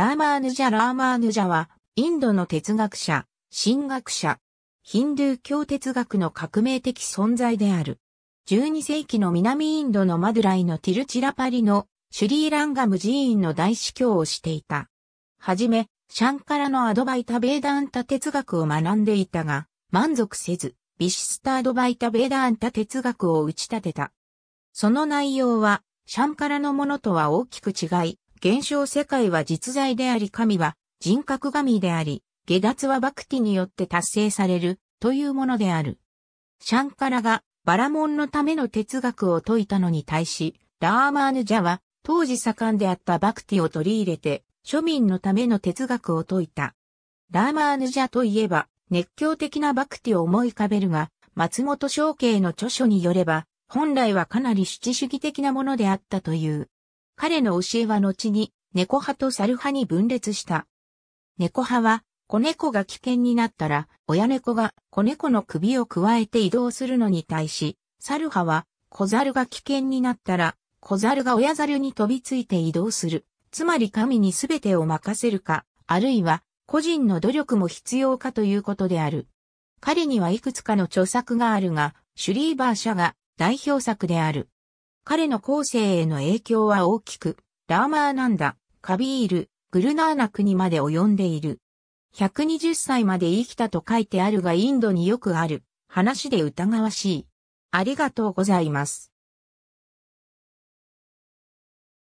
ラーマーヌジャ・ラーマーヌジャは、インドの哲学者、神学者、ヒンドゥー教哲学の革命的存在である。12世紀の南インドのマドゥライのティルチラパリのシュリーランガム寺院の大司教をしていた。はじめ、シャンカラのアドバイタ・ベーダンタ哲学を学んでいたが、満足せず、ビシスタ・アドバイタ・ベーダンタ哲学を打ち立てた。その内容は、シャンカラのものとは大きく違い、現象世界は実在であり神は人格神であり、下脱はバクティによって達成されるというものである。シャンカラがバラモンのための哲学を説いたのに対し、ラーマーヌジャは当時盛んであったバクティを取り入れて庶民のための哲学を説いた。ラーマーヌジャといえば熱狂的なバクティを思い浮かべるが、松本昌慶の著書によれば、本来はかなり七主義的なものであったという。彼の教えは後に猫派と猿派に分裂した。猫派は子猫が危険になったら親猫が子猫の首をくわえて移動するのに対し、猿派は子猿が危険になったら子猿が親猿に飛びついて移動する。つまり神に全てを任せるか、あるいは個人の努力も必要かということである。彼にはいくつかの著作があるが、シュリーバー社が代表作である。彼の後世への影響は大きく、ラーマーナンダ、カビール、グルナーナ国まで及んでいる。120歳まで生きたと書いてあるがインドによくある話で疑わしい。ありがとうございます。